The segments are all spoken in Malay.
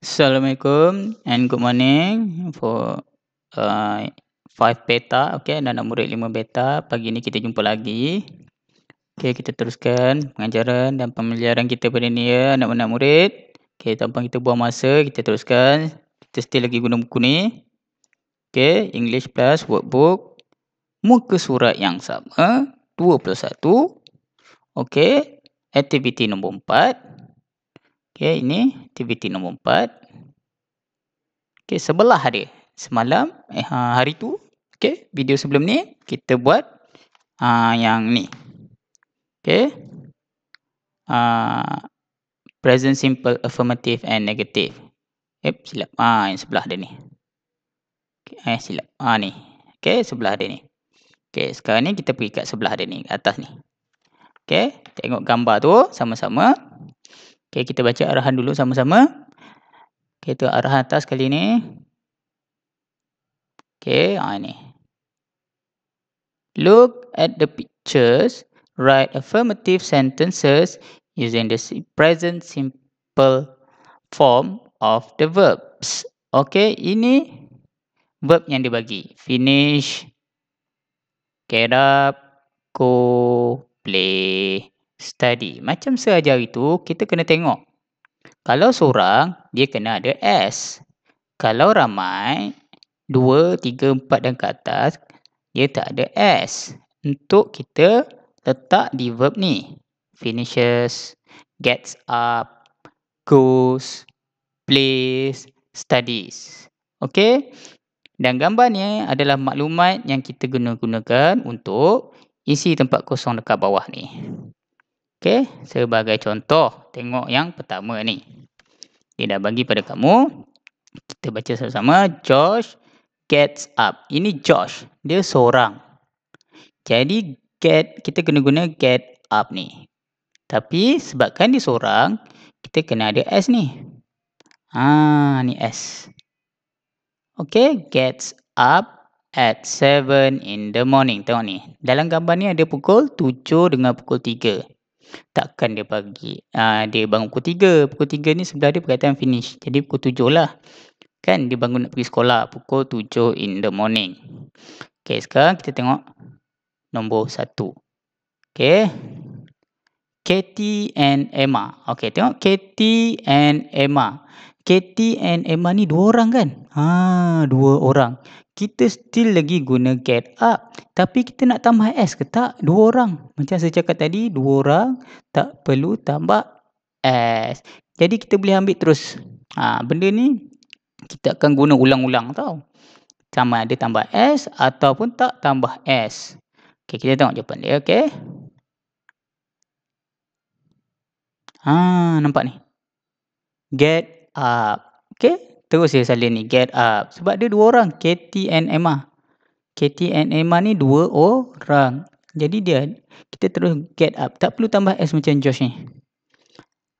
Assalamualaikum and good morning for uh, beta okay dan anak murid 5 beta pagi ni kita jumpa lagi okay kita teruskan pengajaran dan pembelajaran kita pada ni ya anak-anak murid okay tanpa kita buang masa kita teruskan kita still lagi guna buku ni okay English plus workbook muka surat yang sama 21 okay activity nombor 4 Okey, ini aktiviti nombor empat. Okey, sebelah dia. Semalam eh ha, hari tu, okey, video sebelum ni kita buat uh, yang ni. Okey. Uh, present simple affirmative and negative. Yep, silap. Ah, yang sebelah dia ni. Okay, eh, silap. Ah, ni. Okay, sebelah dia ni. Okay, sekarang ni kita pergi kat sebelah dia ni. Atas ni. Okay, tengok gambar tu sama-sama. Okey, kita baca arahan dulu sama-sama. Okey, tu arahan atas kali ni. Okey, ah ni. Look at the pictures, write affirmative sentences using the present simple form of the verbs. Okey, ini verb yang dibagi. Finish, get up, go, play tadi. Macam sehajar itu, kita kena tengok. Kalau seorang, dia kena ada S. Kalau ramai, 2, 3, 4 dan ke atas, dia tak ada S. Untuk kita letak di verb ni. Finishes, gets up, goes, plays, studies. Okay? Dan gambar ni adalah maklumat yang kita guna-gunakan untuk isi tempat kosong dekat bawah ni. Okey, sebagai contoh, tengok yang pertama ni. Dia dah bagi pada kamu. Kita baca sama-sama. Josh gets up. Ini Josh. Dia seorang. Jadi, get kita kena guna get up ni. Tapi, sebabkan dia seorang, kita kena ada S ni. Ah, ni S. Okey, gets up at 7 in the morning. Tengok ni. Dalam gambar ni ada pukul 7 dengan pukul 3 takkan dia bagi ha, dia bangun pukul tiga. pukul tiga ni sebelah dia perkataan finish jadi pukul tujuh lah kan dia bangun nak pergi sekolah pukul tujuh in the morning ok sekarang kita tengok nombor satu. ok Katie and Emma ok tengok Katie and Emma Katie and Emma ni dua orang kan Ha, dua orang. Kita still lagi guna get up. Tapi kita nak tambah S ke tak? Dua orang. Macam saya cakap tadi, dua orang tak perlu tambah S. Jadi kita boleh ambil terus. Ha, benda ni kita akan guna ulang-ulang tau. Sama ada tambah S ataupun tak tambah S. Okay, kita tengok jawapan dia. Okay. Ha, nampak ni. Get up. Okay. Terus dia salin ni get up sebab dia dua orang Katie and Emma. Katie and Emma ni dua orang. Jadi dia kita terus get up. Tak perlu tambah S macam Josh ni.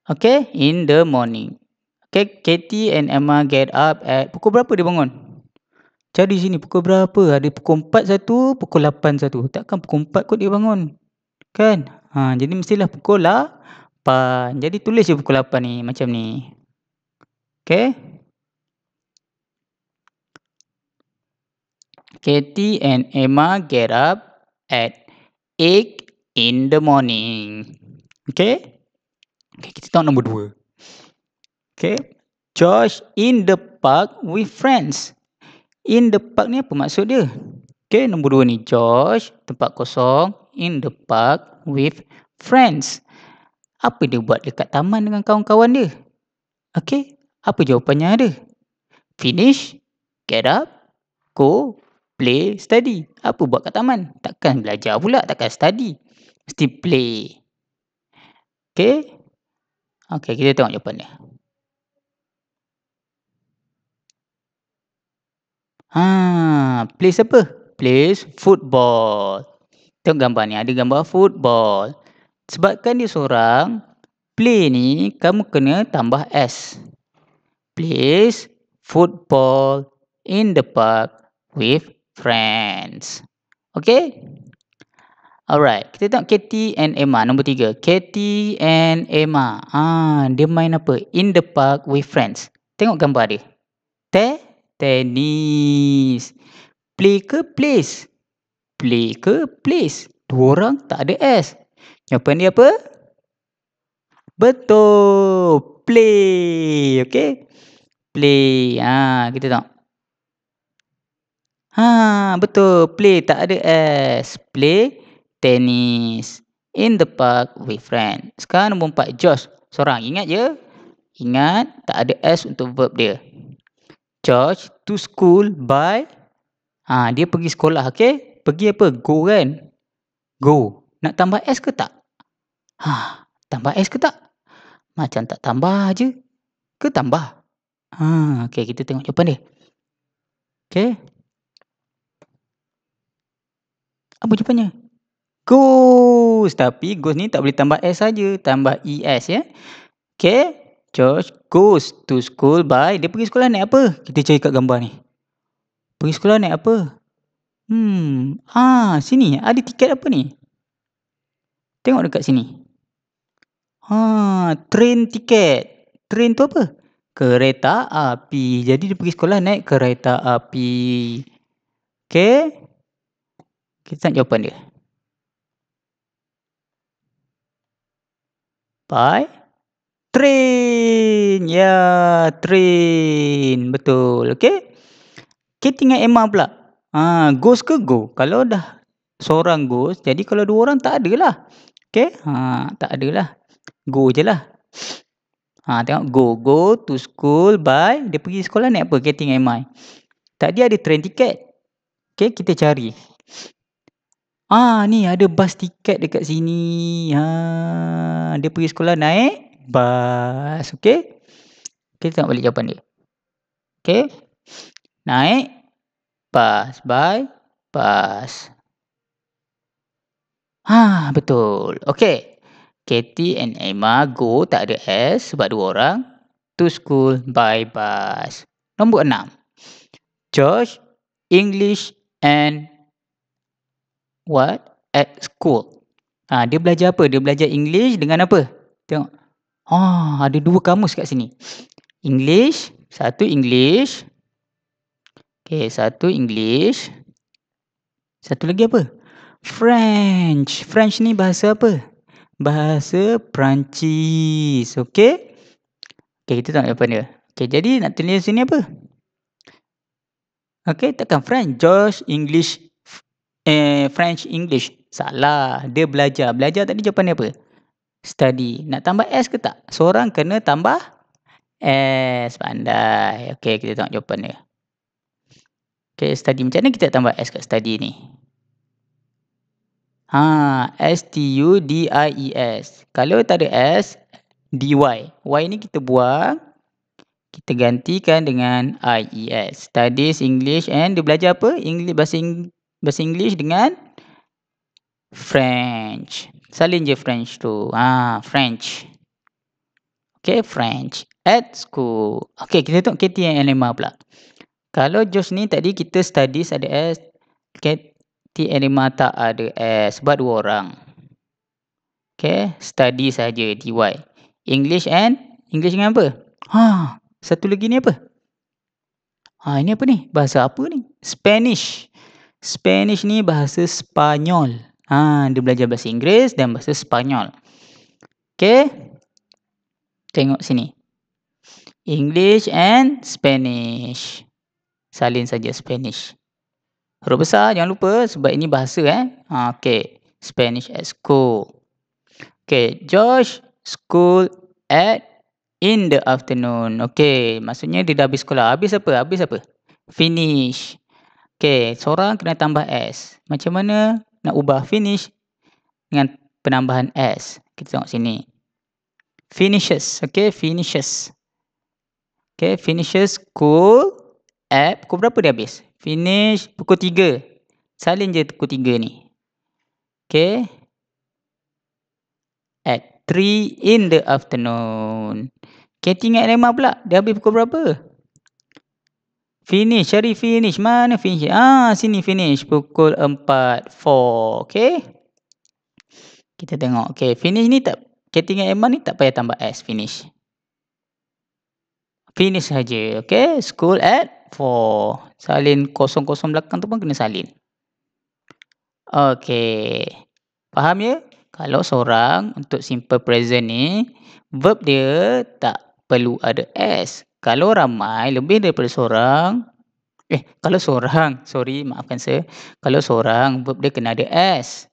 Okay, in the morning. Okay, Katie and Emma get up at pukul berapa dia bangun? Cari sini pukul berapa? Ada pukul 4 satu, pukul 8 satu. Takkan pukul 4 kot dia bangun. Kan? Ha, jadi mestilah pukul 8. Jadi tulis je pukul 8 ni macam ni. Okay. Katie and Emma get up at 8 in the morning. Okay? Okay, kita tengok nombor dua. Okay. George in the park with friends. In the park ni apa maksud dia? Okay, nombor dua ni. George, tempat kosong, in the park with friends. Apa dia buat dekat taman dengan kawan-kawan dia? Okay, apa jawapannya ada? Finish, get up, go, play, study. Apa buat kat taman? Takkan belajar pula, takkan study. Mesti play. Okay? Okay, kita tengok jawapan dia. Ha, play apa? Play football. Tengok gambar ni, ada gambar football. Sebabkan dia seorang, play ni kamu kena tambah S. Play football in the park with friends. Okay? Alright, kita tengok Katie and Emma nombor tiga. Katie and Emma. Ah, dia main apa? In the park with friends. Tengok gambar dia. Te tennis. Play ke place? Play ke place? Dua orang tak ada S. Jawapan dia apa? Betul. Play. Okay? Play. Ah, kita tengok. Ha, betul. Play tak ada S. Play tennis in the park with friends. Sekarang nombor empat, Josh. Seorang, ingat je. Ingat, tak ada S untuk verb dia. George to school by. Ha, dia pergi sekolah, okay? Pergi apa? Go kan? Go. Nak tambah S ke tak? Ha, tambah S ke tak? Macam tak tambah je. Ke tambah? Ha, okay, kita tengok jawapan dia. Okay. Apa jawapannya? Ghost. Tapi ghost ni tak boleh tambah S saja, Tambah ES ya. Okay. George goes to school by. Dia pergi sekolah naik apa? Kita cari kat gambar ni. Pergi sekolah naik apa? Hmm. Ah, sini. Ada tiket apa ni? Tengok dekat sini. Ah, train tiket. Train tu apa? Kereta api. Jadi dia pergi sekolah naik kereta api. Okay. Kita nak jawapan dia. By train. Ya, train. Betul. Okay. Kita tinggal Emma pula. Ha, ghost ke go? Kalau dah seorang ghost, jadi kalau dua orang tak ada lah. Okay. Ha, tak lah. Go je lah. Ha, tengok go. Go to school by. Dia pergi sekolah naik apa? Kita tinggal Emma. Tadi ada train tiket. Okay, kita cari. Ah ni ada bas tiket dekat sini. Ha dia pergi sekolah naik bas. Okey. Kita tengok balik jawapan dia. Okey. Naik bas by bas. Ha betul. Okey. Katie and Emma go tak ada S sebab dua orang to school by bus. Nombor enam. George English and what at school. Ha, dia belajar apa? Dia belajar English dengan apa? Tengok. Ha, ada dua kamus kat sini. English. Satu English. Okay, satu English. Satu lagi apa? French. French ni bahasa apa? Bahasa Perancis. Okay? Okay, kita tengok apa dia. Okay, jadi nak tulis sini apa? Okay, tekan French. George English eh, French, English. Salah. Dia belajar. Belajar tadi jawapan dia apa? Study. Nak tambah S ke tak? Seorang kena tambah S. Pandai. Okay kita tengok jawapan dia. Okay study. Macam mana kita tambah S kat study ni? Ha, S-T-U-D-I-E-S. E Kalau tak ada S, D-Y. Y ni kita buang. Kita gantikan dengan IES. Studies, English and dia belajar apa? English, bahasa English bahasa English dengan French. Salin je French tu. Ah, ha, French. Okay, French. At school. Okay, kita tengok KT yang lima pula. Kalau Josh ni tadi kita studies ada S. KT yang lima tak ada S. Sebab dua orang. Okay, study saja DY. English and? English dengan apa? Ha, satu lagi ni apa? Ha, ini apa ni? Bahasa apa ni? Spanish. Spanish ni bahasa Spanyol. Ha, dia belajar bahasa Inggeris dan bahasa Spanyol. Okay. Tengok sini. English and Spanish. Salin saja Spanish. Huruf besar jangan lupa sebab ini bahasa eh. Ha, okay. Spanish at school. Okay. George school at in the afternoon. Okay. Maksudnya dia dah habis sekolah. Habis apa? Habis apa? Finish. Okey, seorang kena tambah S. Macam mana nak ubah finish dengan penambahan S? Kita tengok sini. Finishes. okey, finishes. Okey, finishes cool. App, pukul berapa dia habis? Finish pukul tiga. Salin je pukul 3 ni. Okay. At three in the afternoon. Okay, tinggal lima pula. Dia habis pukul berapa? Finish. Cari finish. Mana finish? Ah, sini finish. Pukul 4. 4. Okay. Kita tengok. Okay. Finish ni tak. Ketinggian emang ni tak payah tambah S. Finish. Finish saja. Okay. School at 4. Salin kosong-kosong belakang tu pun kena salin. Okay. Faham ya? Kalau seorang untuk simple present ni. Verb dia tak perlu ada S. Kalau ramai, lebih daripada seorang. Eh, kalau seorang. Sorry, maafkan saya. Kalau seorang, verb dia kena ada S.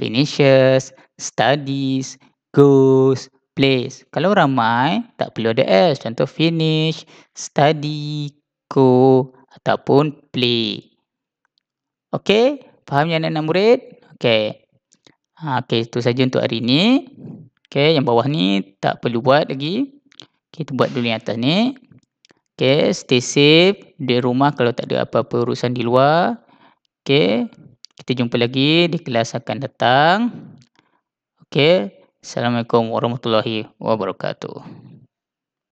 Finishes, studies, goes, plays. Kalau ramai, tak perlu ada S. Contoh, finish, study, go, ataupun play. Okay? Faham yang anak-anak murid? Okay. Ha, okay, itu saja untuk hari ini. Okay, yang bawah ni tak perlu buat lagi. Kita buat dulu yang atas ni. Okay, stay safe di rumah kalau tak ada apa-apa urusan di luar. Okay, kita jumpa lagi di kelas akan datang. Okay, Assalamualaikum warahmatullahi wabarakatuh.